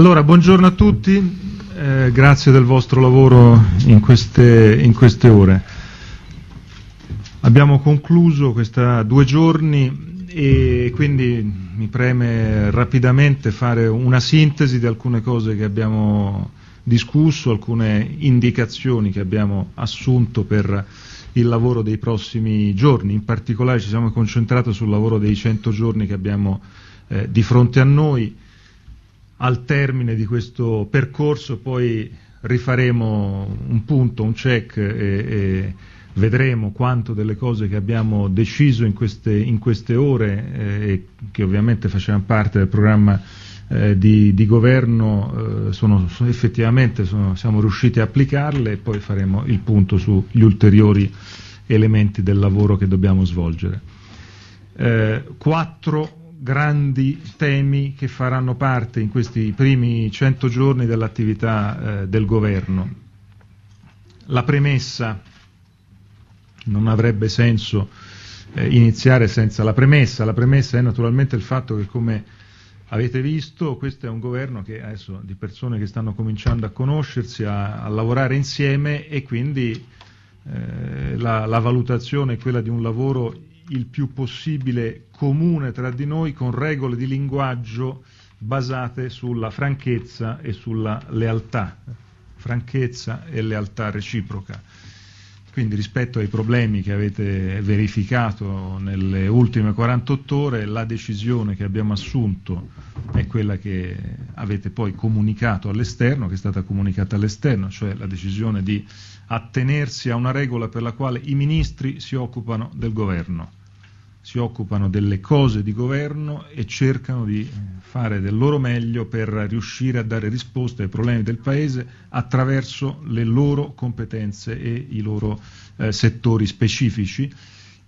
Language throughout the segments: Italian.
Allora, buongiorno a tutti, eh, grazie del vostro lavoro in queste, in queste ore. Abbiamo concluso questi due giorni e quindi mi preme rapidamente fare una sintesi di alcune cose che abbiamo discusso, alcune indicazioni che abbiamo assunto per il lavoro dei prossimi giorni. In particolare ci siamo concentrati sul lavoro dei 100 giorni che abbiamo eh, di fronte a noi al termine di questo percorso poi rifaremo un punto, un check e, e vedremo quanto delle cose che abbiamo deciso in queste, in queste ore eh, e che ovviamente facevano parte del programma eh, di, di, governo eh, sono, sono, effettivamente sono, siamo riusciti a applicarle e poi faremo il punto sugli ulteriori elementi del lavoro che dobbiamo svolgere. Eh, quattro grandi temi che faranno parte in questi primi 100 giorni dell'attività eh, del governo. La premessa, non avrebbe senso eh, iniziare senza la premessa, la premessa è naturalmente il fatto che come avete visto questo è un governo che adesso di persone che stanno cominciando a conoscersi, a, a lavorare insieme e quindi eh, la, la valutazione è quella di un lavoro il più possibile comune tra di noi con regole di linguaggio basate sulla franchezza e sulla lealtà, franchezza e lealtà reciproca. Quindi rispetto ai problemi che avete verificato nelle ultime 48 ore, la decisione che abbiamo assunto è quella che avete poi comunicato all'esterno, che è stata comunicata all'esterno, cioè la decisione di attenersi a una regola per la quale i ministri si occupano del governo si occupano delle cose di governo e cercano di eh, fare del loro meglio per riuscire a dare risposte ai problemi del Paese attraverso le loro competenze e i loro eh, settori specifici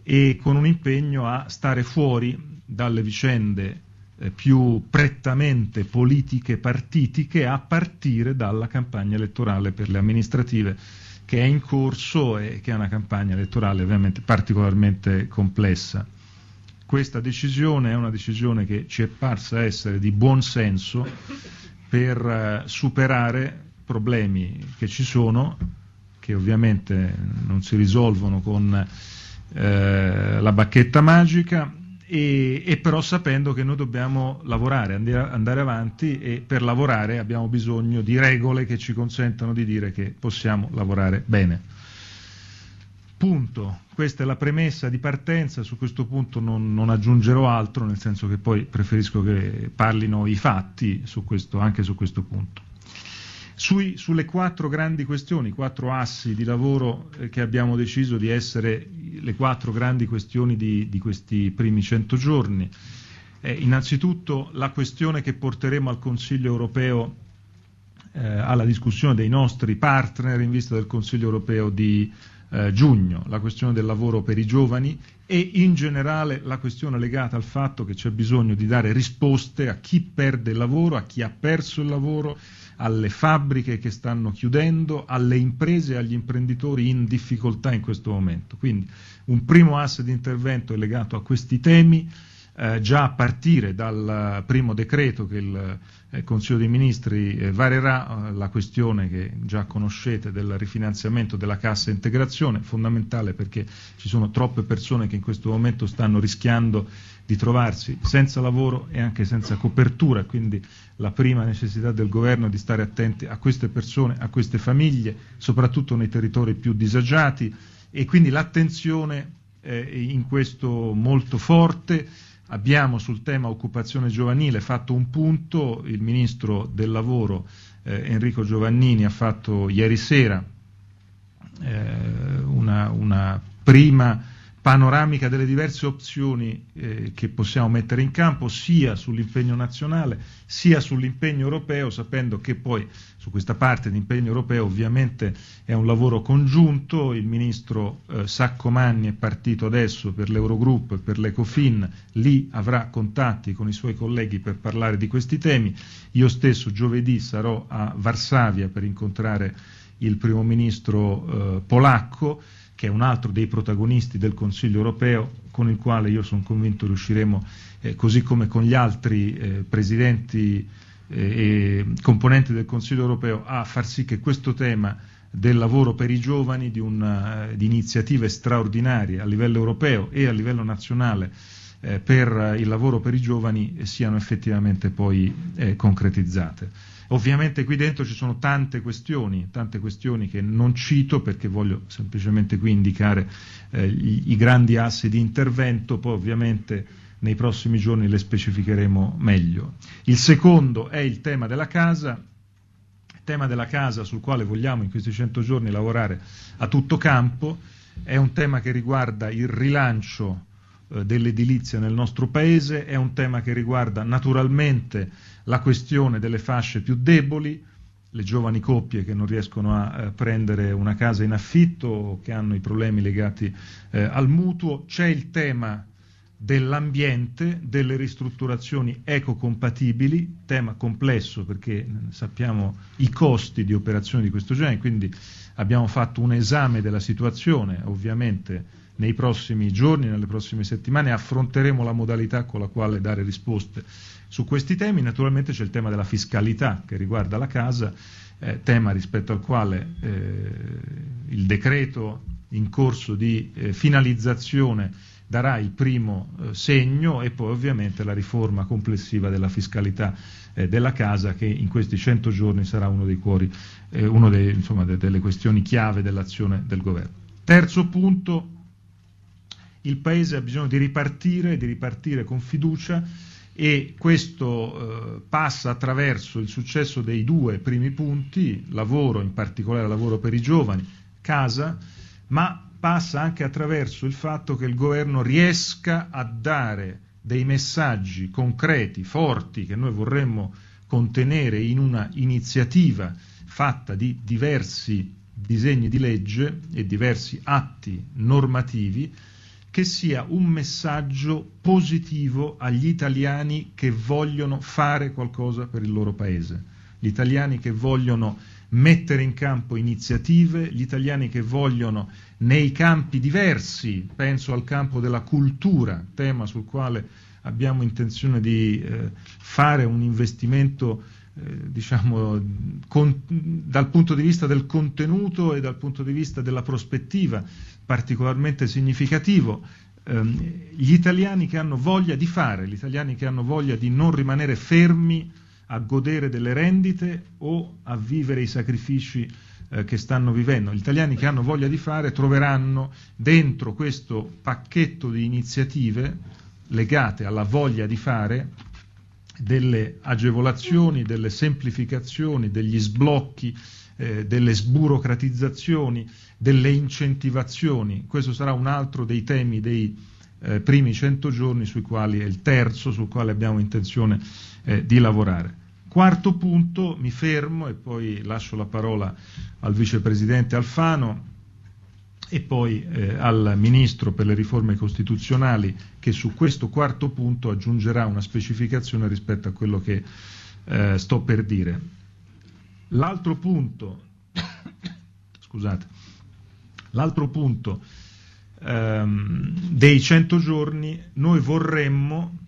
e con un impegno a stare fuori dalle vicende eh, più prettamente politiche partitiche a partire dalla campagna elettorale per le amministrative che è in corso e che è una campagna elettorale ovviamente particolarmente complessa questa decisione è una decisione che ci è parsa essere di buon senso per eh, superare problemi che ci sono, che ovviamente non si risolvono con eh, la bacchetta magica, e, e, però sapendo che noi dobbiamo lavorare, andare avanti e per lavorare abbiamo bisogno di regole che ci consentano di dire che possiamo lavorare bene. Punto. Questa è la premessa di partenza, su questo punto non, non, aggiungerò altro, nel senso che poi preferisco che parlino i fatti su questo, anche su questo punto. Sui, sulle quattro grandi questioni, quattro assi di lavoro eh, che abbiamo deciso di essere le quattro grandi questioni di, di questi primi cento giorni, eh, innanzitutto la questione che porteremo al Consiglio europeo eh, alla discussione dei nostri partner in vista del Consiglio europeo di eh, giugno, la questione del lavoro per i giovani e in generale la questione legata al fatto che c'è bisogno di dare risposte a chi perde il lavoro, a chi ha perso il lavoro, alle fabbriche che stanno chiudendo, alle imprese e agli imprenditori in difficoltà in questo momento. Quindi un primo asse di intervento è legato a questi temi eh, già a partire dal eh, primo decreto che il eh, Consiglio dei Ministri eh, varerà, eh, la questione che già conoscete del rifinanziamento della cassa integrazione, fondamentale perché ci sono troppe persone che in questo momento stanno rischiando di trovarsi senza lavoro e anche senza copertura, quindi la prima necessità del governo è di stare attenti a queste persone, a queste famiglie, soprattutto nei territori più disagiati e quindi l'attenzione in questo molto forte Abbiamo sul tema occupazione giovanile fatto un punto, il ministro del lavoro eh, Enrico Giovannini ha fatto ieri sera eh, una, una prima panoramica delle diverse opzioni eh, che possiamo mettere in campo sia sull'impegno nazionale sia sull'impegno europeo, sapendo che poi su questa parte di impegno europeo ovviamente è un lavoro congiunto, il ministro eh, Saccomanni è partito adesso per l'Eurogroup e per l'Ecofin, lì avrà contatti con i suoi colleghi per parlare di questi temi, io stesso giovedì sarò a Varsavia per incontrare il primo ministro eh, polacco, che è un altro dei protagonisti del Consiglio europeo, con il quale io sono convinto riusciremo, eh, così come con gli altri eh, presidenti eh, e componenti del Consiglio europeo, a far sì che questo tema del lavoro per i giovani, di, una, eh, di iniziative straordinarie a livello europeo e a livello nazionale eh, per il lavoro per i giovani siano effettivamente poi concretizzate. Ovviamente qui dentro ci sono tante questioni, tante questioni che non cito perché voglio semplicemente qui indicare eh, i, i grandi assi di intervento, poi ovviamente nei prossimi giorni le specificheremo meglio. Il secondo è il tema della casa, tema della casa sul quale vogliamo in questi 100 giorni lavorare a tutto campo, è un tema che riguarda il rilancio eh, dell'edilizia nel nostro Paese, è un tema che riguarda naturalmente la questione delle fasce più deboli, le giovani coppie che non riescono a eh, prendere una casa in affitto, o che hanno i problemi legati eh, al mutuo, c'è il tema dell'ambiente, delle ristrutturazioni ecocompatibili, tema complesso perché eh, sappiamo i costi di operazioni di questo genere, quindi abbiamo fatto un esame della situazione, ovviamente nei prossimi giorni, nelle prossime settimane affronteremo la modalità con la quale dare risposte su questi temi. Naturalmente c'è il tema della fiscalità che riguarda la casa, eh, tema rispetto al quale eh, il decreto in corso di eh, finalizzazione darà il primo eh, segno e poi ovviamente la riforma complessiva della fiscalità eh, della casa che in questi 100 giorni sarà uno dei cuori, eh, una de, delle questioni chiave dell'azione del governo. Terzo punto, il Paese ha bisogno di ripartire, di ripartire con fiducia e questo eh, passa attraverso il successo dei due primi punti, lavoro, in particolare lavoro per i giovani, casa, ma passa anche attraverso il fatto che il governo riesca a dare dei messaggi concreti, forti, che noi vorremmo contenere in una iniziativa fatta di diversi disegni di legge e diversi atti normativi che sia un messaggio positivo agli italiani che vogliono fare qualcosa per il loro paese, gli italiani che vogliono mettere in campo iniziative, gli italiani che vogliono nei campi diversi, penso al campo della cultura, tema sul quale abbiamo intenzione di eh, fare un investimento eh, diciamo, con, dal punto di vista del contenuto e dal punto di vista della prospettiva particolarmente significativo, ehm, gli italiani che hanno voglia di fare, gli italiani che hanno voglia di non rimanere fermi a godere delle rendite o a vivere i sacrifici eh, che stanno vivendo. Gli italiani che hanno voglia di fare troveranno dentro questo pacchetto di iniziative legate alla voglia di fare delle agevolazioni, delle semplificazioni, degli sblocchi, eh, delle sburocratizzazioni, delle incentivazioni. Questo sarà un altro dei temi dei eh, primi 100 giorni, sui quali è il terzo sul quale abbiamo intenzione eh, di lavorare. Quarto punto, mi fermo e poi lascio la parola al vicepresidente Alfano e poi eh, al Ministro per le riforme costituzionali che su questo quarto punto aggiungerà una specificazione rispetto a quello che eh, sto per dire. L'altro punto, scusate, L'altro punto ehm, dei 100 giorni, noi vorremmo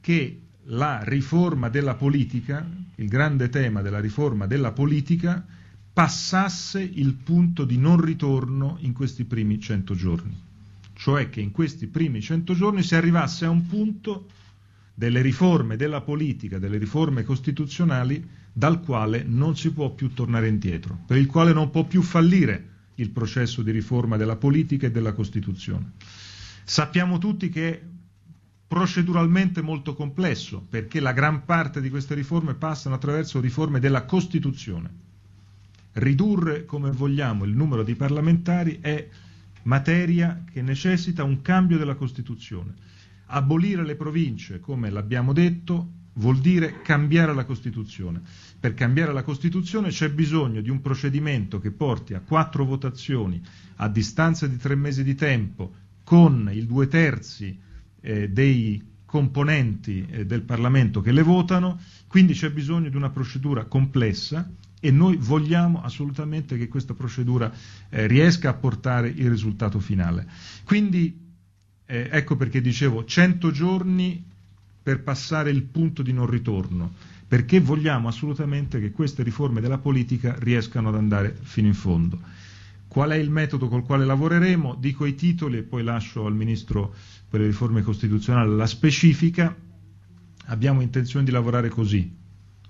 che la riforma della politica, il grande tema della riforma della politica, passasse il punto di non ritorno in questi primi 100 giorni. Cioè che in questi primi 100 giorni si arrivasse a un punto delle riforme della politica, delle riforme costituzionali, dal quale non si può più tornare indietro, per il quale non può più fallire il processo di riforma della politica e della Costituzione. Sappiamo tutti che è proceduralmente molto complesso, perché la gran parte di queste riforme passano attraverso riforme della Costituzione. Ridurre come vogliamo il numero di parlamentari è materia che necessita un cambio della Costituzione. Abolire le province, come l'abbiamo detto, vuol dire cambiare la Costituzione. Per cambiare la Costituzione c'è bisogno di un procedimento che porti a quattro votazioni a distanza di tre mesi di tempo con il due terzi eh, dei componenti eh, del Parlamento che le votano, quindi c'è bisogno di una procedura complessa e noi vogliamo assolutamente che questa procedura eh, riesca a portare il risultato finale. Quindi eh, ecco perché dicevo 100 giorni per passare il punto di non ritorno, perché vogliamo assolutamente che queste riforme della politica riescano ad andare fino in fondo. Qual è il metodo col quale lavoreremo? Dico i titoli e poi lascio al Ministro per le riforme costituzionali la specifica. Abbiamo intenzione di lavorare così.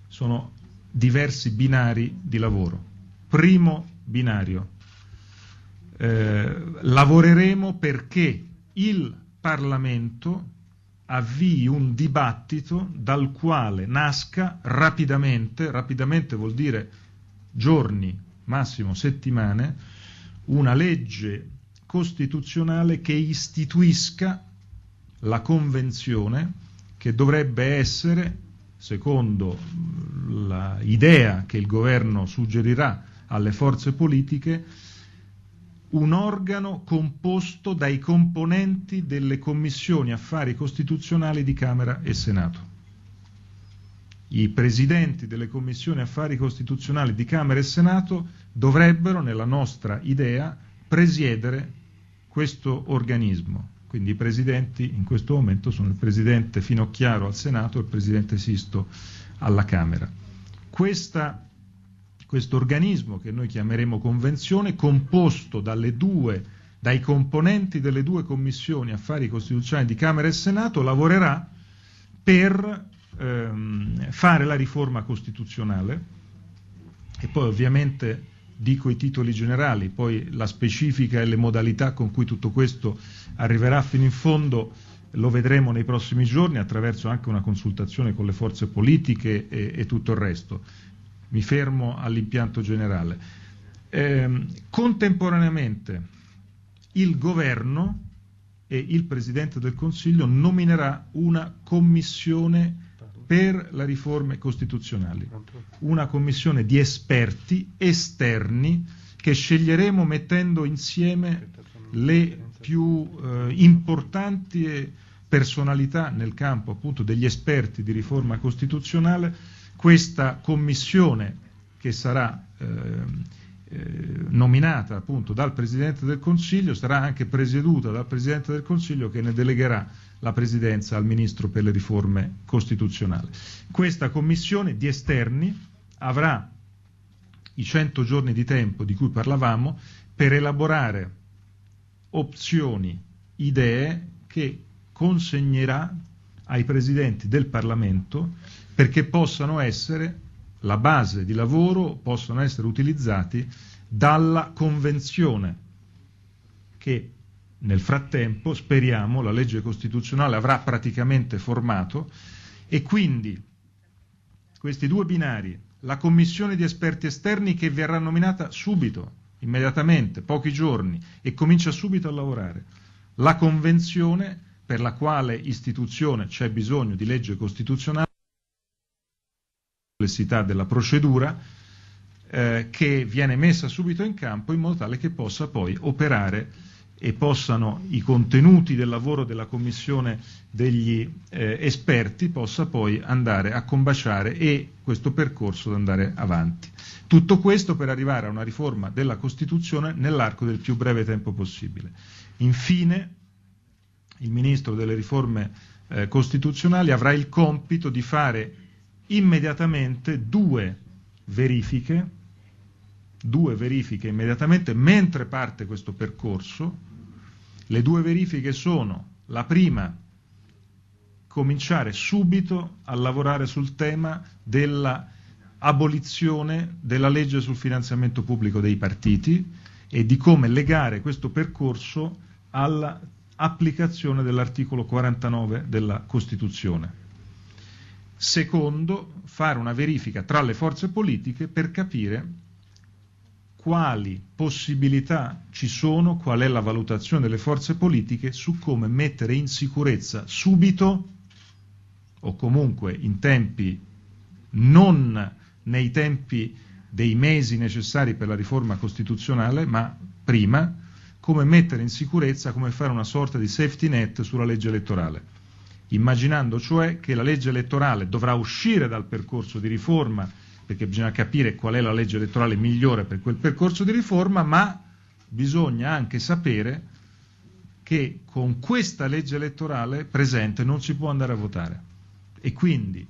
Sono diversi binari di lavoro. Primo binario. Eh, lavoreremo perché il Parlamento avvii un dibattito dal quale nasca rapidamente, rapidamente vuol dire giorni, massimo settimane, una legge costituzionale che istituisca la convenzione che dovrebbe essere, secondo l'idea che il governo suggerirà alle forze politiche, un organo composto dai componenti delle commissioni affari costituzionali di Camera e Senato. I presidenti delle commissioni affari costituzionali di Camera e Senato dovrebbero, nella nostra idea, presiedere questo organismo. Quindi i presidenti in questo momento sono il presidente Finocchiaro al Senato e il presidente Sisto alla Camera. Questa questo organismo che noi chiameremo Convenzione, composto due, dai componenti delle due commissioni affari costituzionali di Camera e Senato, lavorerà per ehm, fare la riforma costituzionale e poi ovviamente dico i titoli generali, poi la specifica e le modalità con cui tutto questo arriverà fino in fondo lo vedremo nei prossimi giorni attraverso anche una consultazione con le forze politiche e, e tutto il resto mi fermo all'impianto generale. Eh, contemporaneamente il governo e il Presidente del Consiglio nominerà una commissione per le riforme costituzionali, una commissione di esperti esterni che sceglieremo mettendo insieme le più eh, importanti personalità nel campo appunto degli esperti di riforma costituzionale questa commissione che sarà ehm, eh, nominata appunto dal Presidente del Consiglio sarà anche presieduta dal Presidente del Consiglio che ne delegherà la presidenza al Ministro per le riforme costituzionali. Questa commissione di esterni avrà i 100 giorni di tempo di cui parlavamo per elaborare opzioni, idee che consegnerà ai Presidenti del Parlamento perché possano essere la base di lavoro, possono essere utilizzati dalla Convenzione che nel frattempo, speriamo, la legge costituzionale avrà praticamente formato e quindi questi due binari, la commissione di esperti esterni che verrà nominata subito, immediatamente, pochi giorni, e comincia subito a lavorare, la convenzione per la quale istituzione c'è bisogno di legge costituzionale, complessità della procedura eh, che viene messa subito in campo in modo tale che possa poi operare e possano i contenuti del lavoro della commissione degli eh, esperti possa poi andare a combaciare e questo percorso ad andare avanti. Tutto questo per arrivare a una riforma della Costituzione nell'arco del più breve tempo possibile. Infine, il Ministro delle riforme eh, costituzionali avrà il compito di fare immediatamente due verifiche, due verifiche immediatamente mentre parte questo percorso. Le due verifiche sono la prima, cominciare subito a lavorare sul tema della abolizione della legge sul finanziamento pubblico dei partiti e di come legare questo percorso all'applicazione dell'articolo 49 della Costituzione. Secondo, fare una verifica tra le forze politiche per capire quali possibilità ci sono, qual è la valutazione delle forze politiche su come mettere in sicurezza subito o comunque in tempi non nei tempi dei mesi necessari per la riforma costituzionale, ma prima, come mettere in sicurezza, come fare una sorta di safety net sulla legge elettorale immaginando cioè che la legge elettorale dovrà uscire dal percorso di riforma, perché bisogna capire qual è la legge elettorale migliore per quel percorso di riforma, ma bisogna anche sapere che con questa legge elettorale presente non si può andare a votare. E quindi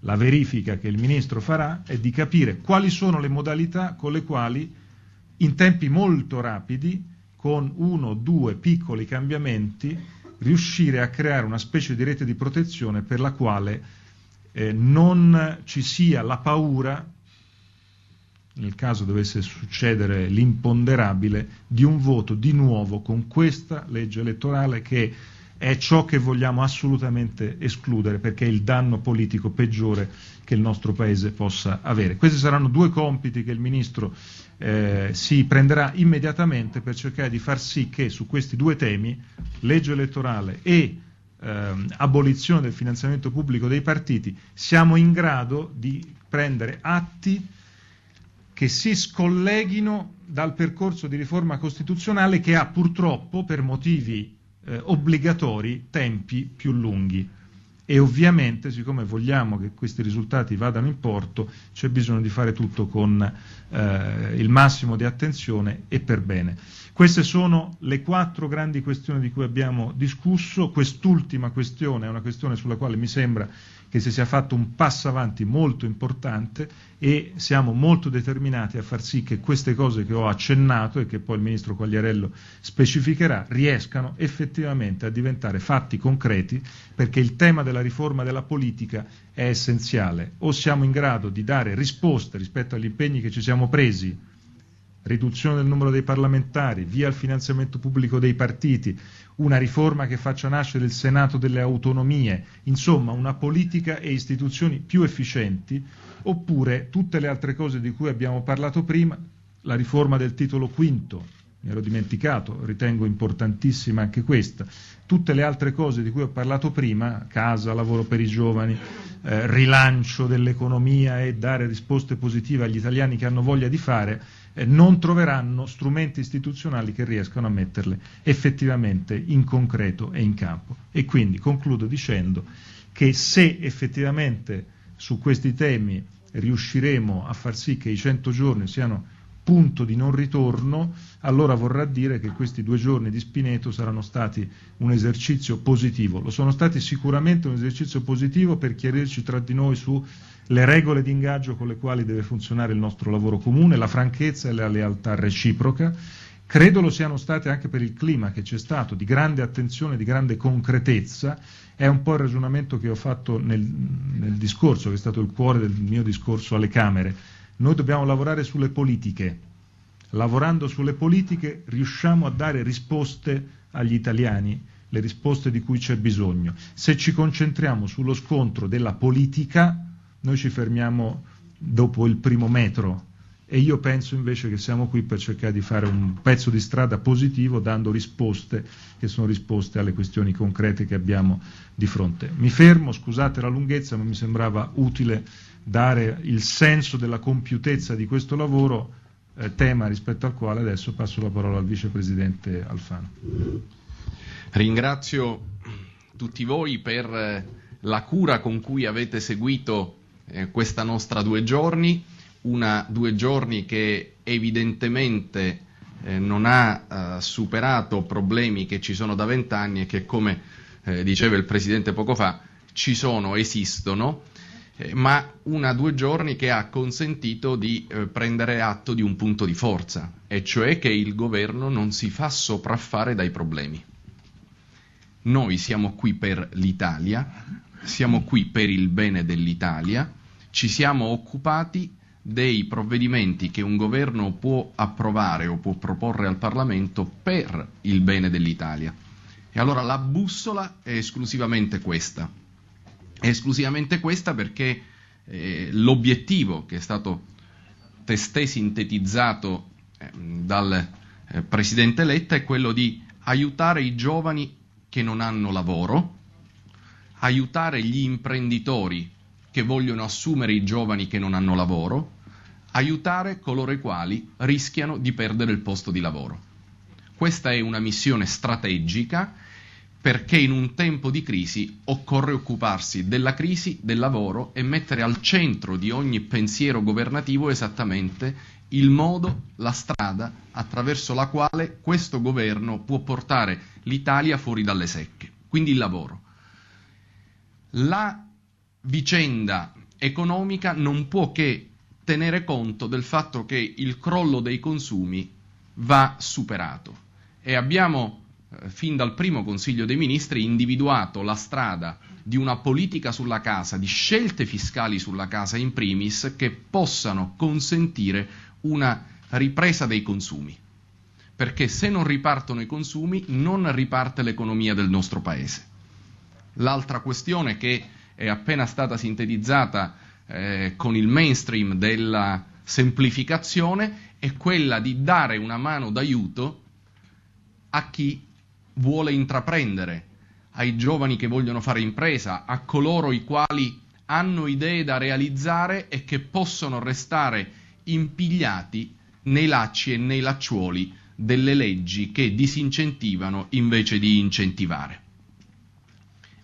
la verifica che il Ministro farà è di capire quali sono le modalità con le quali in tempi molto rapidi, con uno o due piccoli cambiamenti, riuscire a creare una specie di rete di protezione per la quale eh, non ci sia la paura, nel caso dovesse succedere l'imponderabile, di un voto di nuovo con questa legge elettorale che è ciò che vogliamo assolutamente escludere perché è il danno politico peggiore che il nostro Paese possa avere. Questi saranno due compiti che il Ministro eh, si prenderà immediatamente per cercare di far sì che su questi due temi, legge elettorale e ehm, abolizione del finanziamento pubblico dei partiti, siamo in grado di prendere atti che si scolleghino dal percorso di riforma costituzionale che ha purtroppo, per motivi eh, obbligatori, tempi più lunghi e ovviamente siccome vogliamo che questi risultati vadano in porto c'è bisogno di fare tutto con eh, il massimo di attenzione e per bene. Queste sono le quattro grandi questioni di cui abbiamo discusso, quest'ultima questione è una questione sulla quale mi sembra che si sia fatto un passo avanti molto importante e siamo molto determinati a far sì che queste cose che ho accennato e che poi il ministro Quagliarello specificherà riescano effettivamente a diventare fatti concreti perché il tema della riforma della politica è essenziale. O siamo in grado di dare risposte rispetto agli impegni che ci siamo presi riduzione del numero dei parlamentari, via al finanziamento pubblico dei partiti, una riforma che faccia nascere il Senato delle autonomie, insomma una politica e istituzioni più efficienti, oppure tutte le altre cose di cui abbiamo parlato prima, la riforma del titolo quinto, mi ero dimenticato, ritengo importantissima anche questa, tutte le altre cose di cui ho parlato prima, casa, lavoro per i giovani, eh, rilancio dell'economia e dare risposte positive agli italiani che hanno voglia di fare, non troveranno strumenti istituzionali che riescano a metterle effettivamente in concreto e in campo. E quindi concludo dicendo che se effettivamente su questi temi riusciremo a far sì che i 100 giorni siano punto di non ritorno, allora vorrà dire che questi due giorni di Spineto saranno stati un esercizio positivo. Lo sono stati sicuramente un esercizio positivo per chiarirci tra di noi sulle regole di ingaggio con le quali deve funzionare il nostro lavoro comune, la franchezza e la lealtà reciproca. Credo lo siano state anche per il clima che c'è stato, di grande attenzione, di grande concretezza. È un po' il ragionamento che ho fatto nel, nel discorso, che è stato il cuore del mio discorso alle Camere noi dobbiamo lavorare sulle politiche. Lavorando sulle politiche riusciamo a dare risposte agli italiani, le risposte di cui c'è bisogno. Se ci concentriamo sullo scontro della politica, noi ci fermiamo dopo il primo metro e io penso invece che siamo qui per cercare di fare un pezzo di strada positivo dando risposte che sono risposte alle questioni concrete che abbiamo di fronte. Mi fermo, scusate la lunghezza, ma mi sembrava utile dare il senso della compiutezza di questo lavoro, eh, tema rispetto al quale adesso passo la parola al vicepresidente Alfano. Ringrazio tutti voi per eh, la cura con cui avete seguito eh, questa nostra due giorni, una due giorni che evidentemente eh, non ha eh, superato problemi che ci sono da vent'anni e che, come eh, diceva il Presidente poco fa, ci sono, esistono eh, ma una due giorni che ha consentito di eh, prendere atto di un punto di forza, e cioè che il governo non si fa sopraffare dai problemi. Noi siamo qui per l'Italia, siamo qui per il bene dell'Italia, ci siamo occupati dei provvedimenti che un governo può approvare o può proporre al Parlamento per il bene dell'Italia. E allora la bussola è esclusivamente questa esclusivamente questa perché eh, l'obiettivo che è stato testé sintetizzato eh, dal eh, Presidente Letta è quello di aiutare i giovani che non hanno lavoro, aiutare gli imprenditori che vogliono assumere i giovani che non hanno lavoro, aiutare coloro i quali rischiano di perdere il posto di lavoro. Questa è una missione strategica perché in un tempo di crisi occorre occuparsi della crisi, del lavoro e mettere al centro di ogni pensiero governativo esattamente il modo, la strada attraverso la quale questo governo può portare l'Italia fuori dalle secche, quindi il lavoro. La vicenda economica non può che tenere conto del fatto che il crollo dei consumi va superato e abbiamo fin dal primo Consiglio dei Ministri, individuato la strada di una politica sulla casa, di scelte fiscali sulla casa in primis, che possano consentire una ripresa dei consumi. Perché se non ripartono i consumi, non riparte l'economia del nostro Paese. L'altra questione che è appena stata sintetizzata eh, con il mainstream della semplificazione è quella di dare una mano d'aiuto a chi vuole intraprendere, ai giovani che vogliono fare impresa, a coloro i quali hanno idee da realizzare e che possono restare impigliati nei lacci e nei lacciuoli delle leggi che disincentivano invece di incentivare.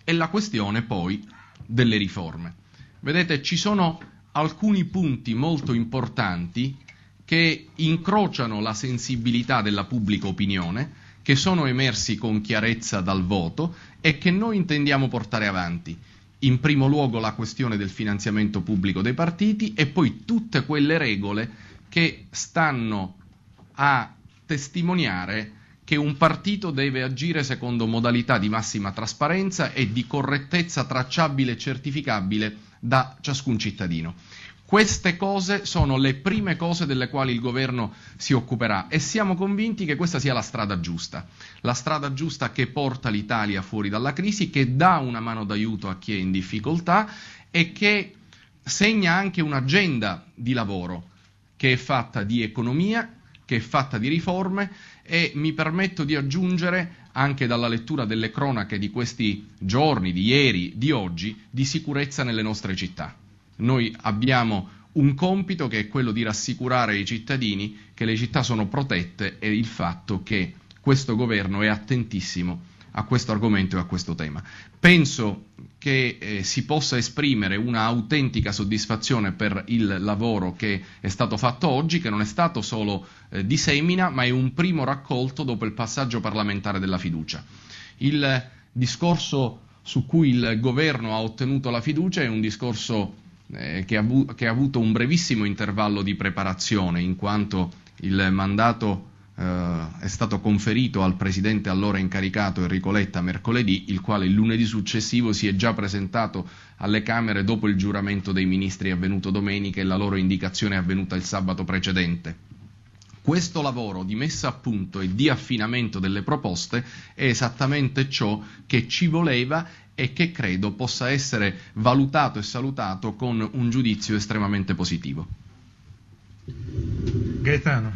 E la questione poi delle riforme. Vedete, ci sono alcuni punti molto importanti che incrociano la sensibilità della pubblica opinione, che sono emersi con chiarezza dal voto e che noi intendiamo portare avanti. In primo luogo la questione del finanziamento pubblico dei partiti e poi tutte quelle regole che stanno a testimoniare che un partito deve agire secondo modalità di massima trasparenza e di correttezza tracciabile e certificabile da ciascun cittadino. Queste cose sono le prime cose delle quali il governo si occuperà e siamo convinti che questa sia la strada giusta, la strada giusta che porta l'Italia fuori dalla crisi, che dà una mano d'aiuto a chi è in difficoltà e che segna anche un'agenda di lavoro che è fatta di economia, che è fatta di riforme e mi permetto di aggiungere anche dalla lettura delle cronache di questi giorni, di ieri, di oggi, di sicurezza nelle nostre città. Noi abbiamo un compito che è quello di rassicurare i cittadini che le città sono protette e il fatto che questo governo è attentissimo a questo argomento e a questo tema. Penso che eh, si possa esprimere un'autentica soddisfazione per il lavoro che è stato fatto oggi, che non è stato solo eh, di semina, ma è un primo raccolto dopo il passaggio parlamentare della fiducia. Il discorso su cui il governo ha ottenuto la fiducia è un discorso eh, che, ha avu- che, ha avuto un brevissimo intervallo di preparazione in quanto il mandato eh, è stato conferito al presidente allora incaricato Enrico Letta mercoledì, il quale il lunedì successivo si è già presentato alle Camere dopo il giuramento dei ministri avvenuto domenica e la loro indicazione è avvenuta il sabato precedente. Questo lavoro di messa a punto e di affinamento delle proposte è esattamente ciò che ci voleva e che credo possa essere valutato e salutato con un giudizio estremamente positivo. Gaetano.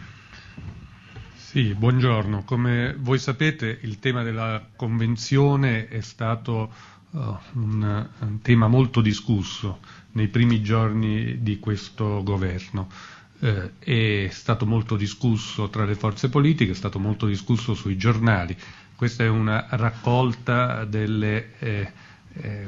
Sì, buongiorno. Come voi sapete il tema della Convenzione è stato uh, un, un tema molto discusso nei primi giorni di questo governo eh, è stato molto discusso tra le forze politiche, è stato molto discusso sui giornali. Questa è una raccolta delle, eh, eh,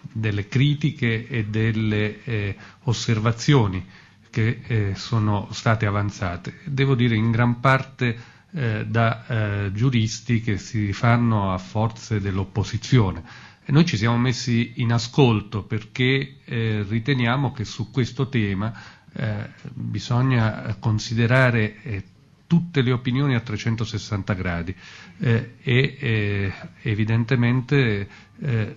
delle critiche e delle eh, osservazioni che eh, sono state avanzate, devo dire in gran parte eh, da giuristi che si rifanno a forze dell'opposizione. Noi ci siamo messi in ascolto perché eh, riteniamo che su questo tema eh, bisogna considerare eh, tutte le opinioni a 360 gradi eh, e eh, evidentemente eh,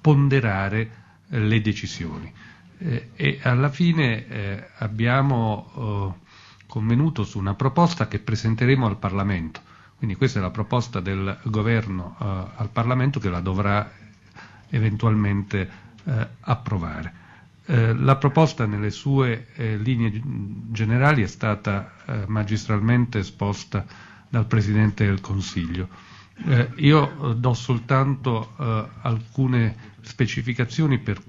ponderare le decisioni. e alla fine abbiamo oh, convenuto su una proposta che presenteremo al Parlamento. Quindi questa è la proposta del governo al Parlamento che la dovrà eventualmente approvare. Eh, la proposta nelle sue eh, linee generali è stata eh, magistralmente esposta dal Presidente del Consiglio. Eh, io eh, do soltanto alcune specificazioni per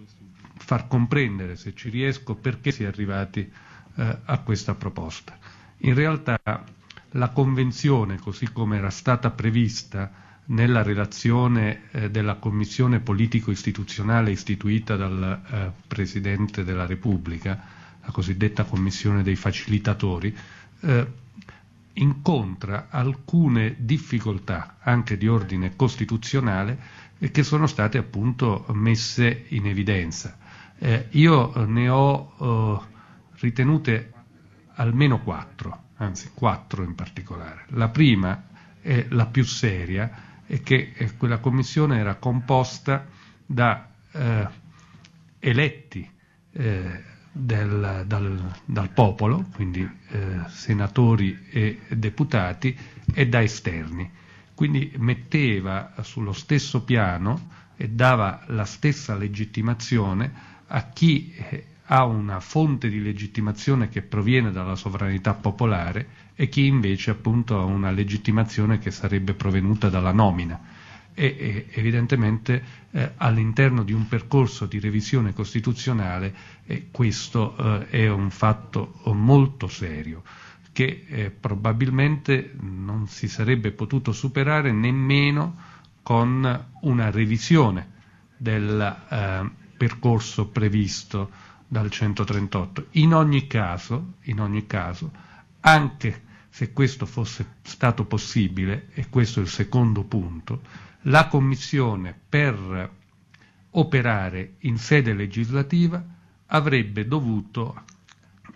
far comprendere, se ci riesco, perché si è arrivati a questa proposta. In realtà la Convenzione, così come era stata prevista, nella relazione eh, della commissione politico-istituzionale istituita dal eh, Presidente della Repubblica, la cosiddetta commissione dei facilitatori, eh, incontra alcune difficoltà anche di ordine costituzionale eh, che sono state appunto messe in evidenza. Eh, io ne ho eh, ritenute almeno quattro, anzi quattro in particolare. La prima è la più seria, e che eh, quella commissione era composta da eh, eletti eh, del, dal, dal, popolo, quindi eh, senatori e deputati, e da esterni. Quindi metteva sullo stesso piano e dava la stessa legittimazione a chi eh, ha una fonte di legittimazione che proviene dalla sovranità popolare e chi invece appunto ha una legittimazione che sarebbe provenuta dalla nomina. E, e evidentemente eh, all'interno di un percorso di revisione costituzionale eh, questo eh, è un fatto molto serio che eh, probabilmente non si sarebbe potuto superare nemmeno con una revisione del eh, percorso previsto dal 138. In ogni caso, in ogni caso anche se questo fosse stato possibile, e questo è il secondo punto, la Commissione per operare in sede legislativa avrebbe dovuto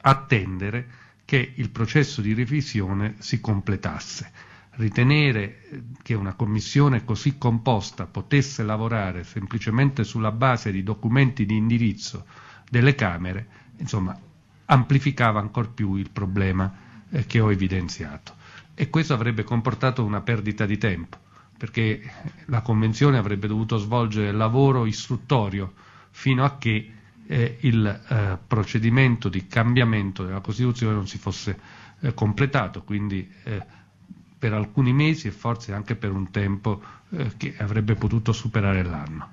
attendere che il processo di revisione si completasse. Ritenere che una commissione così composta potesse lavorare semplicemente sulla base di documenti di indirizzo delle Camere, insomma, amplificava ancor più il problema eh, che ho evidenziato. E questo avrebbe comportato una perdita di tempo, perché eh, la Convenzione avrebbe dovuto svolgere il lavoro istruttorio fino a che eh, il eh, procedimento di cambiamento della Costituzione non si fosse eh, completato, quindi eh, per alcuni mesi e forse anche per un tempo che avrebbe potuto superare l'anno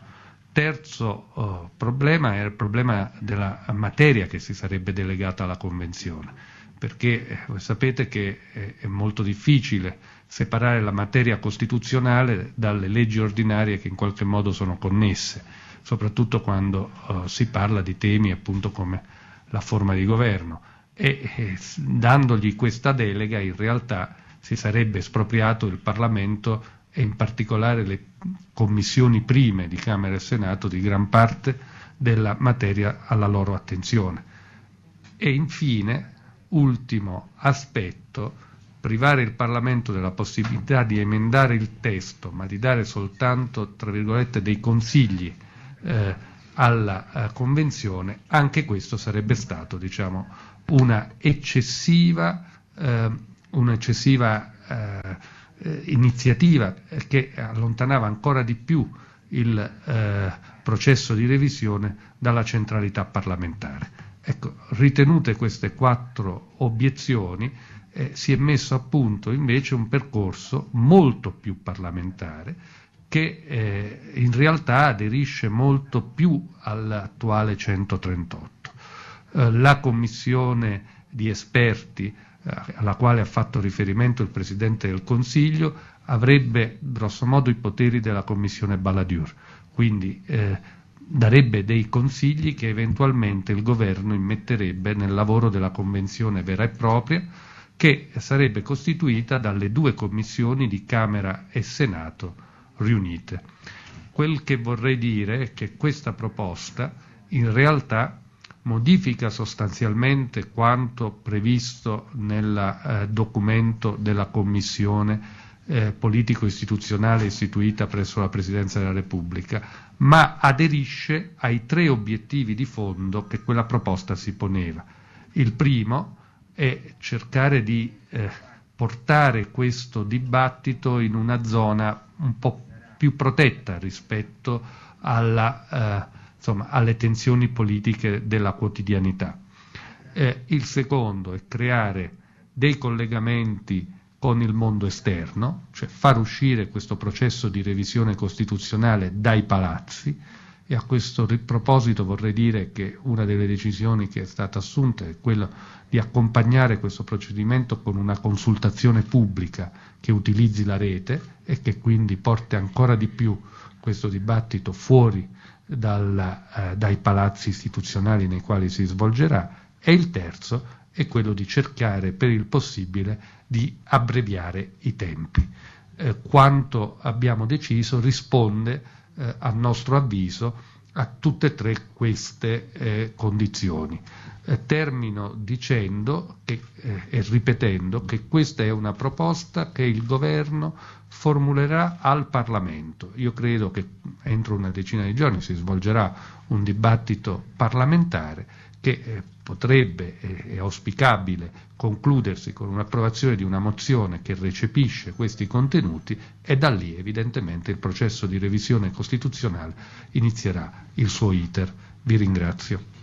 terzo oh, problema è il problema della materia che si sarebbe delegata alla Convenzione, perché eh, sapete che è, eh, è, molto difficile separare la materia costituzionale dalle leggi ordinarie che in qualche modo sono connesse, soprattutto quando oh, si parla di temi appunto come la forma di governo e eh, dandogli questa delega in realtà si sarebbe espropriato il Parlamento e in particolare le commissioni prime di Camera e Senato di gran parte della materia alla loro attenzione. E infine, ultimo aspetto, privare il Parlamento della possibilità di emendare il testo, ma di dare soltanto, tra virgolette, dei consigli eh, alla eh, Convenzione, anche questo sarebbe stato, diciamo, una eccessiva, eh, eh, iniziativa eh, che allontanava ancora di più il eh, processo di revisione dalla centralità parlamentare. Ecco, ritenute queste quattro obiezioni, eh, si è messo a punto invece un percorso molto più parlamentare che eh, in realtà aderisce molto più all'attuale 138. Eh, la commissione di esperti eh, alla quale ha fatto riferimento il Presidente del Consiglio, avrebbe grossomodo i poteri della Commissione Balladur, quindi eh, darebbe dei consigli che eventualmente il governo immetterebbe nel lavoro della Convenzione vera e propria, che sarebbe costituita dalle due commissioni di Camera e Senato riunite. Quel che vorrei dire è che questa proposta in realtà modifica sostanzialmente quanto previsto nel eh, documento della Commissione eh, politico-istituzionale istituita presso la Presidenza della Repubblica, ma aderisce ai tre obiettivi di fondo che quella proposta si poneva. Il primo è cercare di eh, portare questo dibattito in una zona un po' più protetta rispetto alla eh, insomma, alle tensioni politiche della quotidianità. Eh, il secondo è creare dei collegamenti con il mondo esterno, cioè far uscire questo processo di revisione costituzionale dai palazzi e a questo proposito vorrei dire che una delle decisioni che è stata assunta è quella di accompagnare questo procedimento con una consultazione pubblica che utilizzi la rete e che quindi porti ancora di più questo dibattito fuori dal, eh, dai palazzi istituzionali nei quali si svolgerà e il terzo è quello di cercare per il possibile di abbreviare i tempi. Eh, quanto abbiamo deciso risponde eh, a nostro avviso a tutte e tre queste eh, condizioni. Eh, termino dicendo che, eh, e ripetendo che questa è una proposta che il governo formulerà al Parlamento. Io credo che entro una decina di giorni si svolgerà un dibattito parlamentare che eh, potrebbe, e eh, auspicabile, concludersi con un'approvazione di una mozione che recepisce questi contenuti e da lì evidentemente il processo di revisione costituzionale inizierà il suo iter. Vi ringrazio.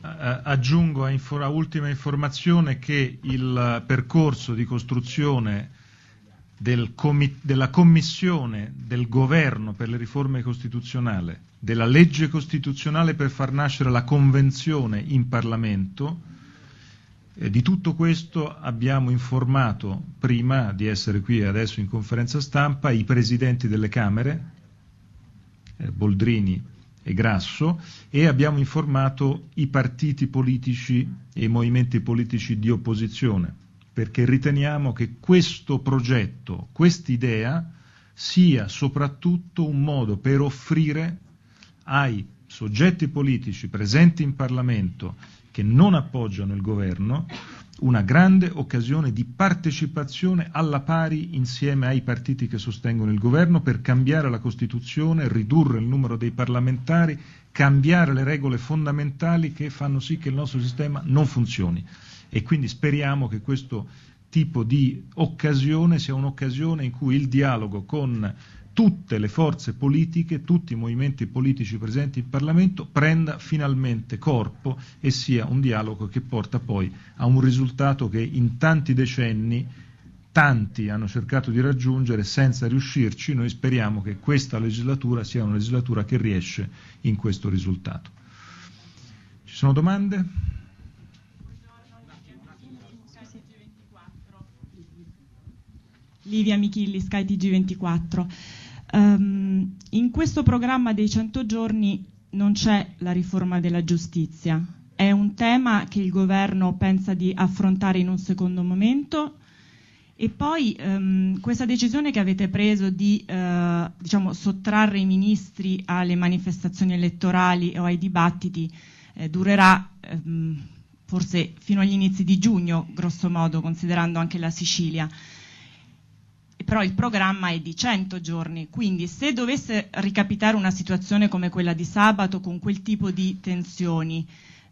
Aggiungo a, infor- a ultima informazione che il percorso di costruzione del comi- della commissione del governo per le riforme costituzionali, della legge costituzionale per far nascere la convenzione in Parlamento, eh, di tutto questo abbiamo informato prima di essere qui adesso in conferenza stampa i presidenti delle Camere, eh, Boldrini e Grasso, e abbiamo informato i partiti politici e i movimenti politici di opposizione perché riteniamo che questo progetto, quest'idea, sia soprattutto un modo per offrire ai soggetti politici presenti in Parlamento che non appoggiano il governo una grande occasione di partecipazione alla pari insieme ai partiti che sostengono il governo per cambiare la Costituzione, ridurre il numero dei parlamentari, cambiare le regole fondamentali che fanno sì che il nostro sistema non funzioni e quindi speriamo che questo tipo di occasione sia un'occasione in cui il dialogo con tutte le forze politiche, tutti i movimenti politici presenti in Parlamento prenda finalmente corpo e sia un dialogo che porta poi a un risultato che in tanti decenni tanti hanno cercato di raggiungere senza riuscirci, noi speriamo che questa legislatura sia una legislatura che riesce in questo risultato. Ci sono domande? Livia Michilli, Sky TG24. Um, ehm, in questo programma dei 100 giorni non c'è la riforma della giustizia. È un tema che il governo pensa di affrontare in un secondo momento. E poi um, questa decisione che avete preso di eh, diciamo, sottrarre i ministri alle manifestazioni elettorali o ai dibattiti eh, durerà ehm, forse fino agli inizi di giugno, grosso modo, considerando anche la Sicilia però il programma è di 100 giorni, quindi se dovesse ricapitare una situazione come quella di sabato con quel tipo di tensioni,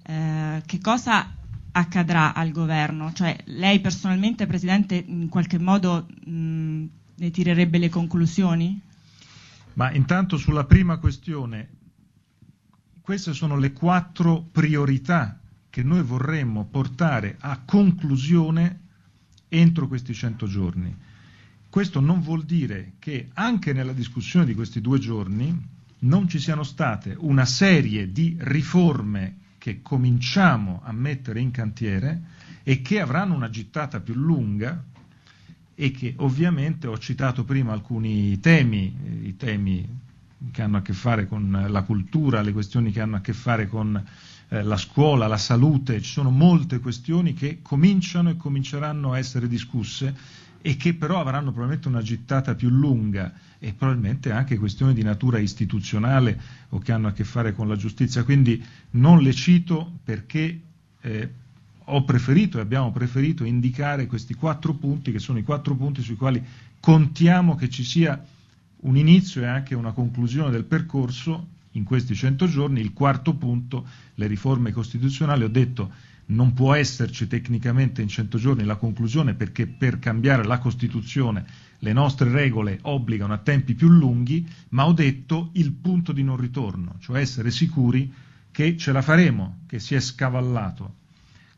eh, che cosa accadrà al governo? Cioè, lei personalmente, Presidente, in qualche modo mh, ne tirerebbe le conclusioni? Ma intanto sulla prima questione, queste sono le quattro priorità che noi vorremmo portare a conclusione entro questi 100 giorni. Questo non vuol dire che anche nella discussione di questi due giorni non ci siano state una serie di riforme che cominciamo a mettere in cantiere e che avranno una gittata più lunga e che ovviamente ho citato prima alcuni temi, eh, i temi che hanno a che fare con la cultura, le questioni che hanno a che fare con eh, la scuola, la salute, ci sono molte questioni che cominciano e cominceranno a essere discusse e che però avranno probabilmente una gittata più lunga e probabilmente anche questioni di natura istituzionale o che hanno a che fare con la giustizia. Quindi non le cito perché eh, ho preferito e abbiamo preferito indicare questi quattro punti che sono i quattro punti sui quali contiamo che ci sia un inizio e anche una conclusione del percorso in questi cento giorni. Il quarto punto, le riforme costituzionali, ho detto non può esserci tecnicamente in 100 giorni la conclusione perché per cambiare la Costituzione le nostre regole obbligano a tempi più lunghi, ma ho detto il punto di non ritorno, cioè essere sicuri che ce la faremo, che si è scavallato.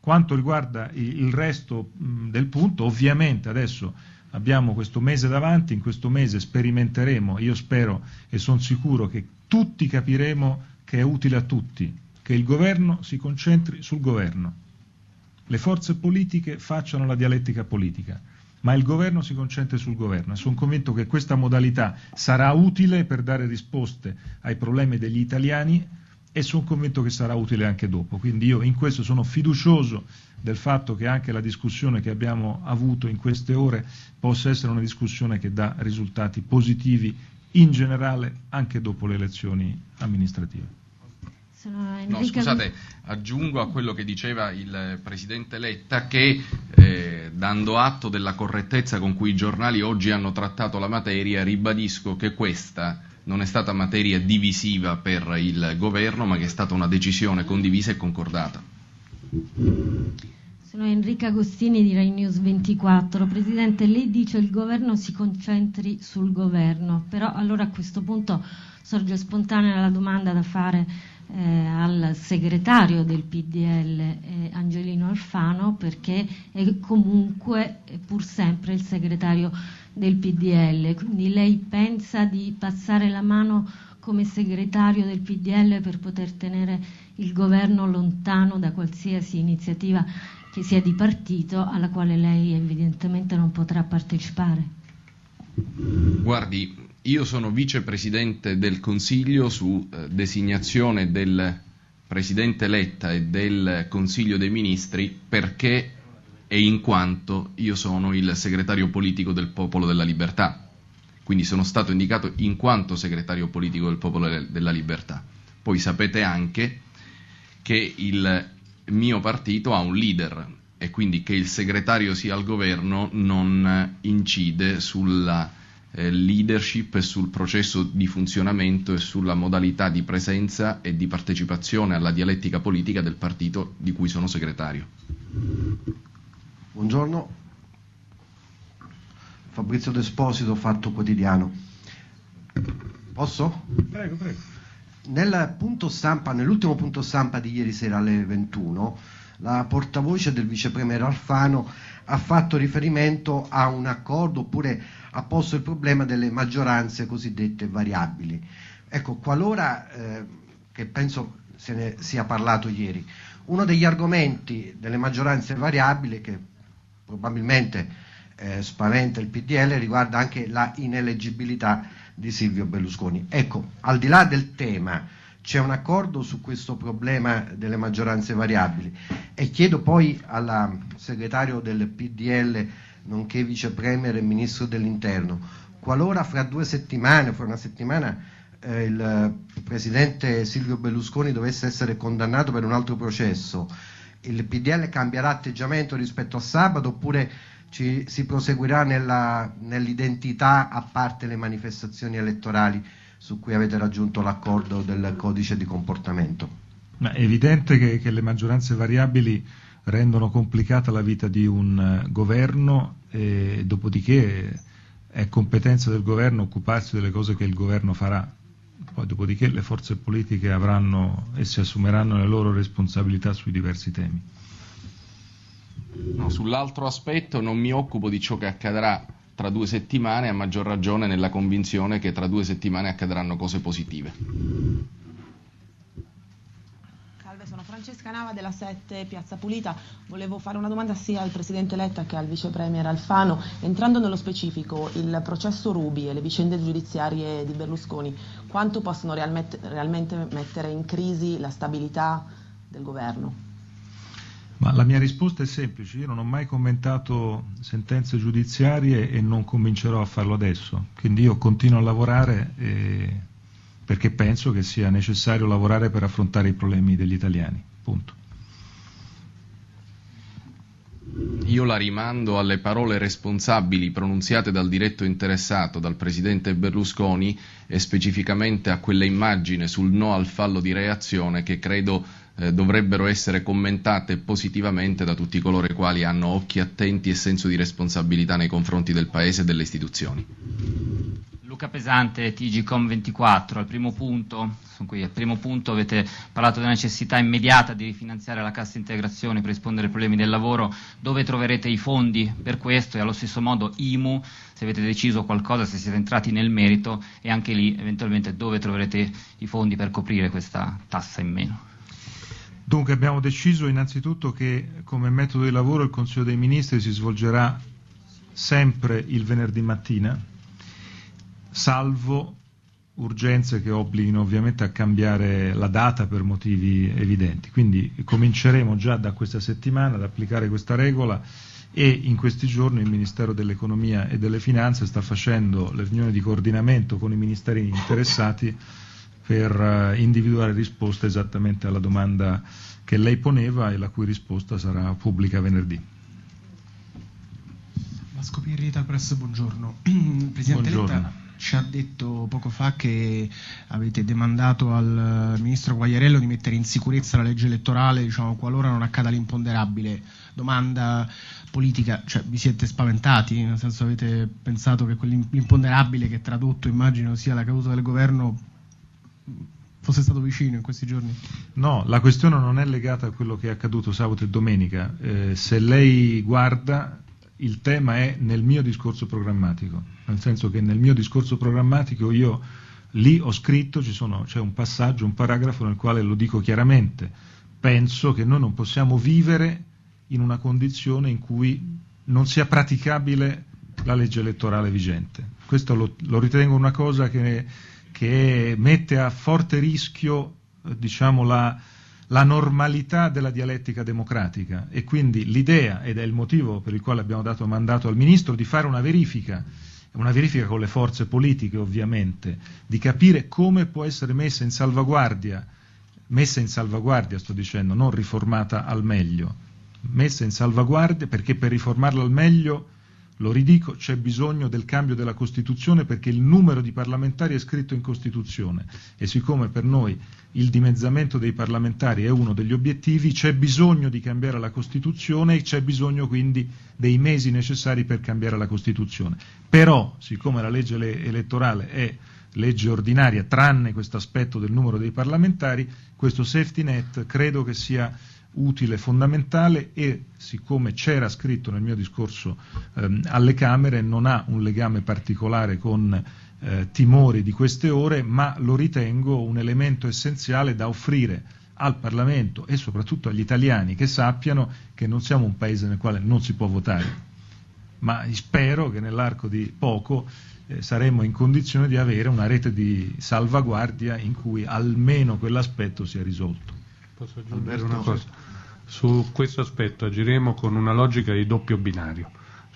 Quanto riguarda il resto del punto, ovviamente adesso abbiamo questo mese davanti, in questo mese sperimenteremo, io spero e sono sicuro che tutti capiremo che è utile a tutti che il governo si concentri sul governo. Le forze politiche facciano la dialettica politica, ma il governo si concentri sul governo e sono convinto che questa modalità sarà utile per dare risposte ai problemi degli italiani e sono convinto che sarà utile anche dopo. Quindi io in questo sono fiducioso del fatto che anche la discussione che abbiamo avuto in queste ore possa essere una discussione che dà risultati positivi in generale anche dopo le elezioni amministrative. No, scusate, aggiungo a quello che diceva il Presidente Letta che eh, dando atto della correttezza con cui i giornali oggi hanno trattato la materia, ribadisco che questa non è stata materia divisiva per il governo, ma che è stata una decisione condivisa e concordata. Sono Enrica Agostini di Rai News 24. Presidente, lei dice che il governo si concentri sul governo, però allora a questo punto sorge spontanea la domanda da fare eh, al segretario del PDL eh, Angelino Alfano perché è comunque è pur sempre il segretario del PDL. Quindi lei pensa di passare la mano come segretario del PDL per poter tenere il governo lontano da qualsiasi iniziativa che sia di partito alla quale lei evidentemente non potrà partecipare? Guardi, io sono vicepresidente del Consiglio su eh, designazione del Presidente Letta e del Consiglio dei Ministri perché e in quanto io sono il segretario politico del Popolo della Libertà. Quindi sono stato indicato in quanto segretario politico del Popolo della Libertà. Poi sapete anche che il mio partito ha un leader e quindi che il segretario sia al governo non incide sulla eh, leadership e sul processo di funzionamento e sulla modalità di presenza e di partecipazione alla dialettica politica del partito di cui sono segretario. Buongiorno. Fabrizio Desposito, Fatto Quotidiano. Posso? Prego, prego. Nel punto stampa, nell'ultimo punto stampa di ieri sera alle 21, la portavoce del vicepremier Alfano ha fatto riferimento a un accordo oppure ha posto il problema delle maggioranze cosiddette variabili. Ecco, qualora, eh, che penso se ne sia parlato ieri, uno degli argomenti delle maggioranze variabili che probabilmente eh, spaventa il PDL riguarda anche la ineleggibilità di Silvio Berlusconi. Ecco, al di là del tema, c'è un accordo su questo problema delle maggioranze variabili e chiedo poi al segretario del PDL nonché vice premier e ministro dell'interno. Qualora fra due settimane, fra una settimana, eh, il presidente Silvio Berlusconi dovesse essere condannato per un altro processo, il PDL cambierà atteggiamento rispetto a sabato oppure ci, si proseguirà nella, nell'identità a parte le manifestazioni elettorali su cui avete raggiunto l'accordo del codice di comportamento? Ma è evidente che, che le maggioranze variabili rendono complicata la vita di un eh, governo e dopodiché eh, è competenza del governo occuparsi delle cose che il governo farà. Poi dopodiché le forze politiche avranno e si assumeranno le loro responsabilità sui diversi temi. No, sull'altro aspetto non mi occupo di ciò che accadrà tra due settimane, a maggior ragione nella convinzione che tra due settimane accadranno cose positive. Francesca Nava della 7 Piazza Pulita. Volevo fare una domanda sia al Presidente Letta che al Vice Premier Alfano. Entrando nello specifico, il processo Rubi e le vicende giudiziarie di Berlusconi, quanto possono realmente mettere in crisi la stabilità del governo? Ma la mia risposta è semplice, io non ho mai commentato sentenze giudiziarie e non comincerò a farlo adesso, quindi io continuo a lavorare e perché penso che sia necessario lavorare per affrontare i problemi degli italiani. Punto. Io la rimando alle parole responsabili pronunziate dal diretto interessato, dal presidente Berlusconi, e specificamente a quella immagine sul no al fallo di reazione che credo eh, dovrebbero essere commentate positivamente da tutti coloro i quali hanno occhi attenti e senso di responsabilità nei confronti del Paese e delle istituzioni. Luca Pesante, TGCom24, al primo punto, sono qui, al primo punto avete parlato della necessità immediata di rifinanziare la cassa integrazione per rispondere ai problemi del lavoro, dove troverete i fondi per questo e allo stesso modo IMU, se avete deciso qualcosa, se siete entrati nel merito e anche lì eventualmente dove troverete i fondi per coprire questa tassa in meno. Dunque abbiamo deciso innanzitutto che come metodo di lavoro il Consiglio dei Ministri si svolgerà sempre il venerdì mattina salvo urgenze che obblighino ovviamente a cambiare la data per motivi evidenti. Quindi cominceremo già da questa settimana ad applicare questa regola e in questi giorni il Ministero dell'Economia e delle Finanze sta facendo le riunioni di coordinamento con i ministeri interessati per eh, individuare risposte esattamente alla domanda che lei poneva e la cui risposta sarà pubblica venerdì. Masco Pirri Press, buongiorno. Presidente buongiorno. Letta, ci ha detto poco fa che avete demandato al eh, ministro Guagliarello di mettere in sicurezza la legge elettorale diciamo, qualora non accada l'imponderabile. Domanda politica, cioè vi siete spaventati? Nel senso avete pensato che l'imponderabile che tradotto immagino sia la causa del governo fosse stato vicino in questi giorni? No, la questione non è legata a quello che è accaduto sabato e domenica. Eh, se lei guarda il tema è nel mio discorso programmatico, nel senso che nel mio discorso programmatico io lì ho scritto, sono, c'è un passaggio, un paragrafo nel quale lo dico chiaramente, penso che noi non possiamo vivere in una condizione in cui non sia praticabile la legge elettorale vigente. Questo lo, lo ritengo una cosa che, che mette a forte rischio eh, diciamo, la, la normalità della dialettica democratica e quindi l'idea, ed è il motivo per il quale abbiamo dato mandato al Ministro, di fare una verifica, una verifica con le forze politiche ovviamente, di capire come può essere messa in salvaguardia, messa in salvaguardia sto dicendo, non riformata al meglio, messa in salvaguardia perché per riformarla al meglio lo ridico, c'è bisogno del cambio della Costituzione perché il numero di parlamentari è scritto in Costituzione e siccome per noi il dimezzamento dei parlamentari è uno degli obiettivi, c'è bisogno di cambiare la Costituzione e c'è bisogno quindi dei mesi necessari per cambiare la Costituzione. Però, siccome la legge elettorale è legge ordinaria, tranne questo aspetto del numero dei parlamentari, questo safety net credo che sia utile, fondamentale e siccome c'era scritto nel mio discorso ehm, alle Camere non ha un legame particolare con eh, timori di queste ore, ma lo ritengo un elemento essenziale da offrire al Parlamento e soprattutto agli italiani che sappiano che non siamo un paese nel quale non si può votare, ma spero che nell'arco di poco eh, saremo in condizione di avere una rete di salvaguardia in cui almeno quell'aspetto sia risolto posso aggiungere Alberto, una cosa? Su questo aspetto agiremo con una logica di doppio binario.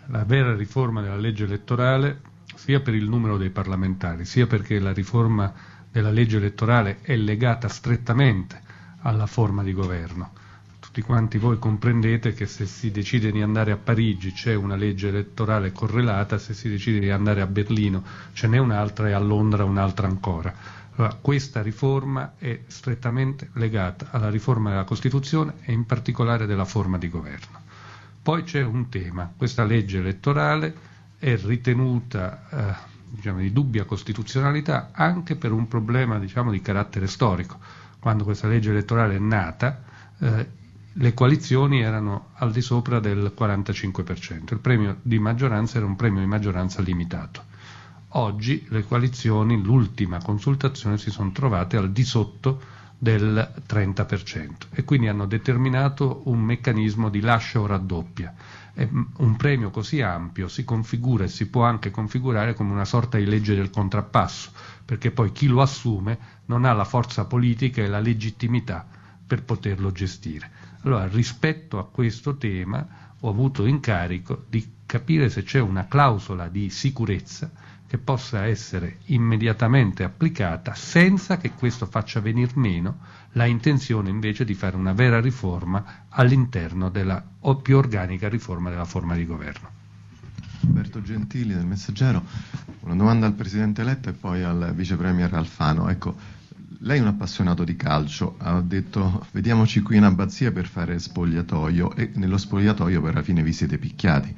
La vera riforma della legge elettorale, sia per il numero dei parlamentari, sia perché la riforma della legge elettorale è legata strettamente alla forma di governo. Tutti quanti voi comprendete che se si decide di andare a Parigi c'è una legge elettorale correlata, se si decide di andare a Berlino ce n'è un'altra e a Londra un'altra ancora allora, questa riforma è strettamente legata alla riforma della Costituzione e in particolare della forma di governo. Poi c'è un tema, questa legge elettorale è ritenuta eh, diciamo, di dubbia costituzionalità anche per un problema diciamo, di carattere storico. Quando questa legge elettorale è nata eh, le coalizioni erano al di sopra del 45%, il premio di maggioranza era un premio di maggioranza limitato Oggi le coalizioni, l'ultima consultazione, si sono trovate al di sotto del 30% e quindi hanno determinato un meccanismo di lascia o raddoppia. E un premio così ampio si configura e si può anche configurare come una sorta di legge del contrappasso, perché poi chi lo assume non ha la forza politica e la legittimità per poterlo gestire. Allora, rispetto a questo tema, ho avuto incarico di capire se c'è una clausola di sicurezza che possa essere immediatamente applicata senza che questo faccia venir meno la intenzione invece di fare una vera riforma all'interno della più organica riforma della forma di governo. Roberto Gentili del Messaggero, una domanda al Presidente Letta e poi al Vice Premier Alfano. Ecco, lei è un appassionato di calcio, ha detto vediamoci qui in abbazia per fare spogliatoio e nello spogliatoio per la fine vi siete picchiati.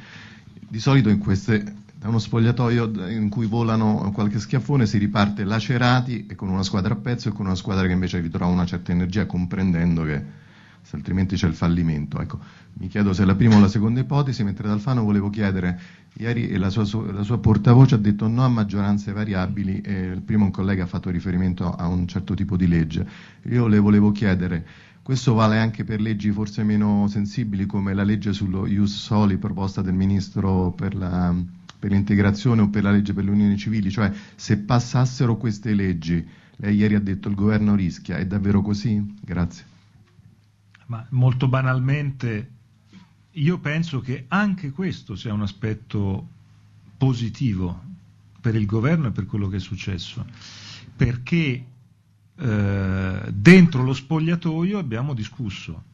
Di solito in queste da uno spogliatoio in cui volano qualche schiaffone, si riparte lacerati e con una squadra a pezzo e con una squadra che invece vi trova una certa energia comprendendo che altrimenti c'è il fallimento. Ecco, mi chiedo se è la prima o la seconda ipotesi, mentre D'Alfano volevo chiedere, ieri la sua, la sua portavoce ha detto no a maggioranze variabili e il primo un collega ha fatto riferimento a un certo tipo di legge. Io le volevo chiedere... Questo vale anche per leggi forse meno sensibili come la legge sullo Ius Soli proposta del Ministro per la, per l'integrazione o per la legge per le unioni civili, cioè se passassero queste leggi, lei ieri ha detto il governo rischia, è davvero così? Grazie. Ma molto banalmente io penso che anche questo sia un aspetto positivo per il governo e per quello che è successo, perché eh, dentro lo spogliatoio abbiamo discusso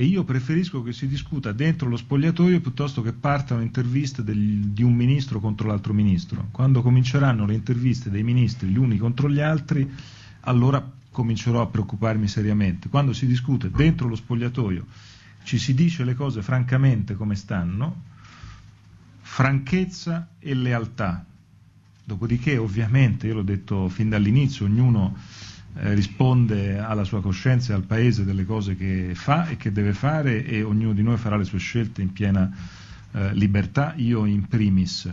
e io preferisco che si discuta dentro lo spogliatoio piuttosto che partano interviste del, di un ministro contro l'altro ministro. Quando cominceranno le interviste dei ministri gli uni contro gli altri, allora comincerò a preoccuparmi seriamente. Quando si discute dentro lo spogliatoio, ci si dice le cose francamente come stanno, franchezza e lealtà. Dopodiché, ovviamente, io l'ho detto fin dall'inizio, ognuno eh, risponde alla sua coscienza e al Paese delle cose che fa e che deve fare e ognuno di noi farà le sue scelte in piena eh, libertà, io in primis.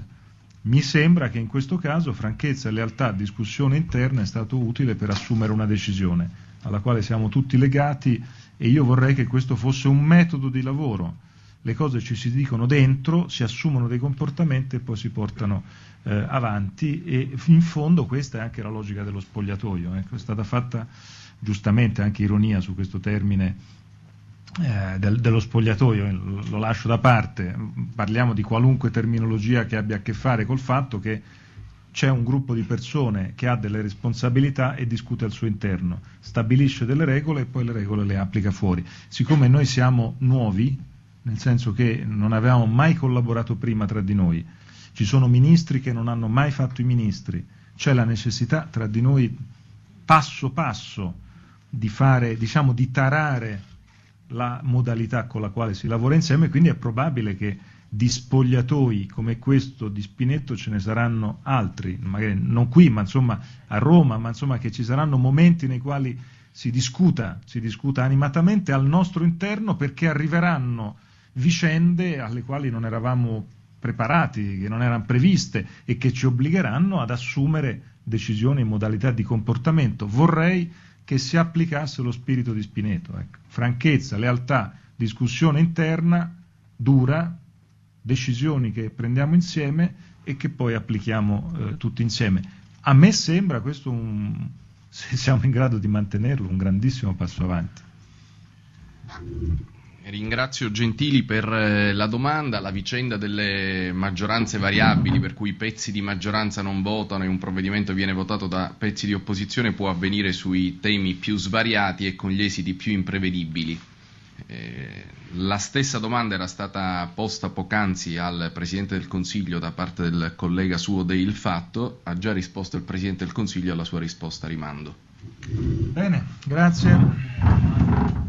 Mi sembra che in questo caso franchezza, lealtà, discussione interna è stato utile per assumere una decisione alla quale siamo tutti legati e io vorrei che questo fosse un metodo di lavoro. Le cose ci si dicono dentro, si assumono dei comportamenti e poi si portano eh, avanti e in fondo questa è anche la logica dello spogliatoio. Ecco, è stata fatta giustamente anche ironia su questo termine eh, del, dello spogliatoio, eh, lo lascio da parte, parliamo di qualunque terminologia che abbia a che fare col fatto che c'è un gruppo di persone che ha delle responsabilità e discute al suo interno, stabilisce delle regole e poi le regole le applica fuori. Siccome noi siamo nuovi, nel senso che non avevamo mai collaborato prima tra di noi, ci sono ministri che non hanno mai fatto i ministri, c'è la necessità tra di noi passo passo di fare, diciamo, di tarare la modalità con la quale si lavora insieme, quindi è probabile che di spogliatoi come questo di Spinetto ce ne saranno altri, magari non qui, ma insomma a Roma, ma insomma che ci saranno momenti nei quali si discuta, si discuta animatamente al nostro interno perché arriveranno vicende alle quali non eravamo preparati, che non erano previste e che ci obbligheranno ad assumere decisioni e modalità di comportamento. Vorrei che si applicasse lo spirito di Spineto. Ecco. Franchezza, lealtà, discussione interna, dura, decisioni che prendiamo insieme e che poi applichiamo eh, tutti insieme. A me sembra questo, un, se siamo in grado di mantenerlo, un grandissimo passo avanti. Ringrazio Gentili per eh, la domanda. La vicenda delle maggioranze variabili, per cui pezzi di maggioranza non votano e un provvedimento viene votato da pezzi di opposizione, può avvenire sui temi più svariati e con gli esiti più imprevedibili. Eh, la stessa domanda era stata posta poc'anzi al Presidente del Consiglio da parte del collega suo De Il Fatto, ha già risposto il Presidente del Consiglio alla sua risposta rimando. Bene, grazie.